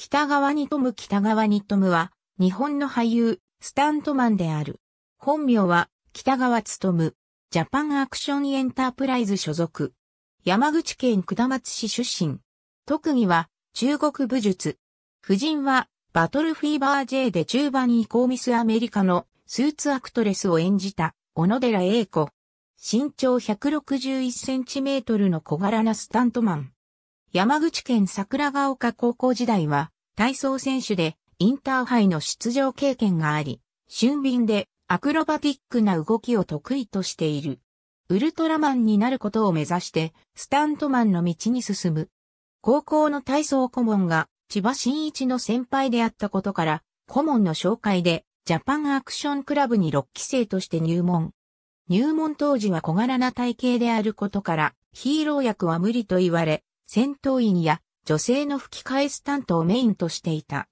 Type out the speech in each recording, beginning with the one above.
北川に富む北川に富むは、日本の俳優、スタントマンである。本名は、北川む、ジャパンアクションエンタープライズ所属。山口県下松市出身。特技は、中国武術。夫人は、バトルフィーバー J で中盤コーミスアメリカのスーツアクトレスを演じた、小野寺英子。身長161センチメートルの小柄なスタントマン。山口県桜ヶ丘高校時代は体操選手でインターハイの出場経験があり、俊敏でアクロバティックな動きを得意としている。ウルトラマンになることを目指してスタントマンの道に進む。高校の体操顧問が千葉真一の先輩であったことから、顧問の紹介でジャパンアクションクラブに6期生として入門。入門当時は小柄な体型であることから、ヒーロー役は無理と言われ、戦闘員や女性の吹き返す担当をメインとしていた。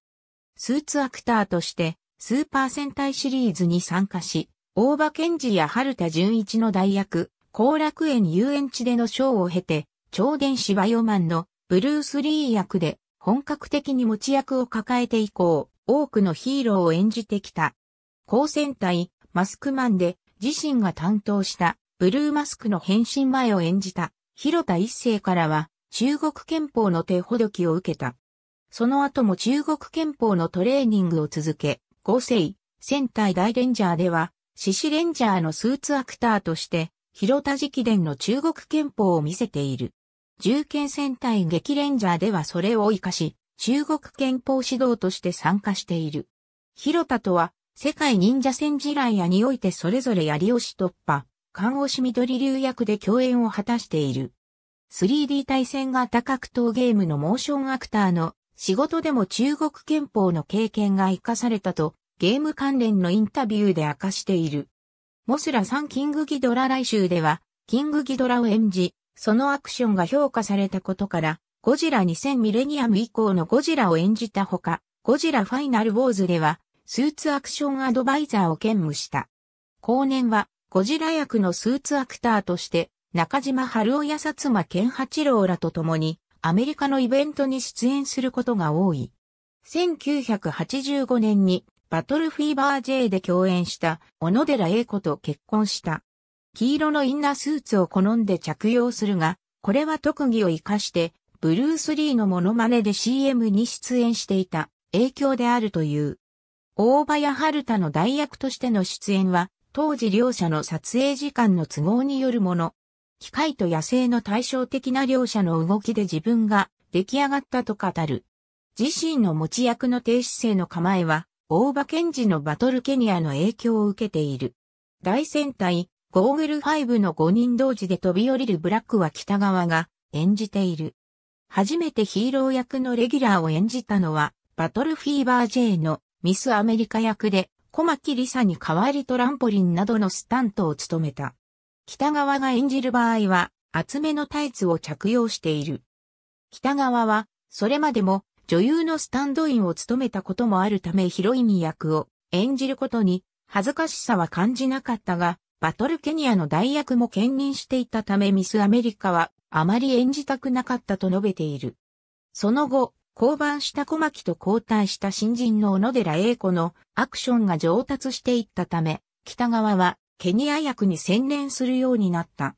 スーツアクターとしてスーパー戦隊シリーズに参加し、大場健二や春田純一の代役、後楽園遊園地でのショーを経て、超電子バイオマンのブルース・リー役で本格的に持ち役を抱えて以降、多くのヒーローを演じてきた。高戦隊、マスクマンで自身が担当したブルーマスクの変身前を演じた広田一世からは中国憲法の手ほどきを受けた。その後も中国憲法のトレーニングを続け、合成、戦隊大レンジャーでは、獅子レンジャーのスーツアクターとして、広田直伝の中国憲法を見せている。重剣戦隊激レンジャーではそれを活かし、中国憲法指導として参加している。広田とは、世界忍者戦時代やにおいてそれぞれ槍押し突破、看護師緑流役で共演を果たしている。3D 対戦型格闘ゲームのモーションアクターの仕事でも中国憲法の経験が活かされたとゲーム関連のインタビューで明かしている。モスラ3キングギドラ来週ではキングギドラを演じ、そのアクションが評価されたことからゴジラ2000ミレニアム以降のゴジラを演じたほか、ゴジラファイナルウォーズではスーツアクションアドバイザーを兼務した。後年はゴジラ役のスーツアクターとして中島春夫や薩摩健八郎らと共に、アメリカのイベントに出演することが多い。1985年に、バトルフィーバー J で共演した、小野寺英子と結婚した。黄色のインナースーツを好んで着用するが、これは特技を活かして、ブルース・リーのモノマネで CM に出演していた影響であるという。大林春田の代役としての出演は、当時両者の撮影時間の都合によるもの機械と野生の対照的な両者の動きで自分が出来上がったと語る。自身の持ち役の低姿勢の構えは、大場賢治のバトルケニアの影響を受けている。大戦隊、ゴーグル5の5人同時で飛び降りるブラックは北側が演じている。初めてヒーロー役のレギュラーを演じたのは、バトルフィーバー J のミスアメリカ役で、小牧リサに代わりトランポリンなどのスタントを務めた。北川が演じる場合は、厚めのタイツを着用している。北川は、それまでも女優のスタンドインを務めたこともあるためヒロイン役を演じることに恥ずかしさは感じなかったが、バトルケニアの代役も兼任していたためミスアメリカはあまり演じたくなかったと述べている。その後、降板した小牧と交代した新人の小野寺英子のアクションが上達していったため、北川はケニア役に専念するようになった。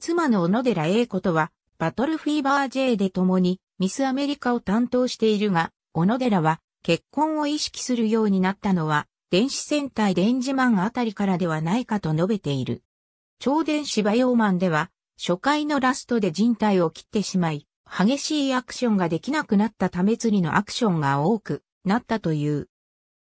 妻の小野寺英子とは、バトルフィーバー J で共にミスアメリカを担当しているが、小野寺は結婚を意識するようになったのは、電子戦隊電磁マンあたりからではないかと述べている。超電子バイオマンでは、初回のラストで人体を切ってしまい、激しいアクションができなくなったため釣りのアクションが多くなったという。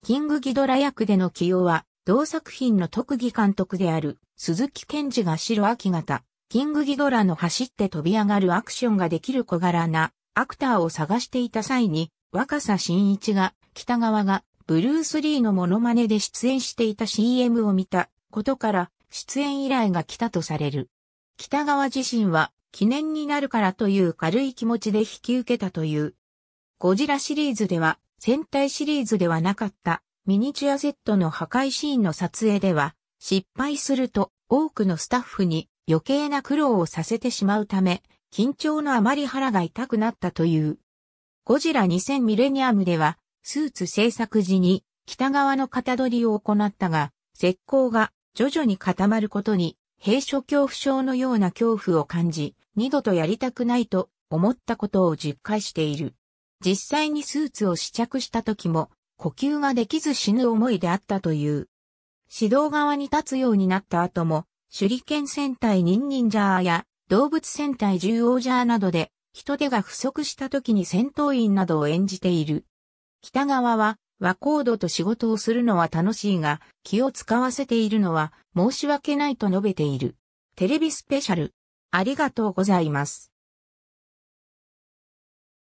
キングギドラ役での起用は、同作品の特技監督である鈴木健二が白秋型、キングギドラの走って飛び上がるアクションができる小柄なアクターを探していた際に若狭真一が北側がブルース・リーのモノマネで出演していた CM を見たことから出演依頼が来たとされる。北川自身は記念になるからという軽い気持ちで引き受けたという。ゴジラシリーズでは戦隊シリーズではなかったミニチュアセットの破壊シーンの撮影では、失敗すると多くのスタッフに余計な苦労をさせてしまうため、緊張のあまり腹が痛くなったという。ゴジラ2000ミレニアムでは、スーツ制作時に北側の型取りを行ったが、石膏が徐々に固まることに、閉所恐怖症のような恐怖を感じ、二度とやりたくないと思ったことを実感している。実際にスーツを試着した時も、呼吸ができず死ぬ思いであったという。指導側に立つようになった後も、手裏剣戦隊ニンニンジャーや動物戦隊獣王ジャーなどで人手が不足した時に戦闘員などを演じている。北側は和光度と仕事をするのは楽しいが気を使わせているのは申し訳ないと述べている。テレビスペシャル。ありがとうございます。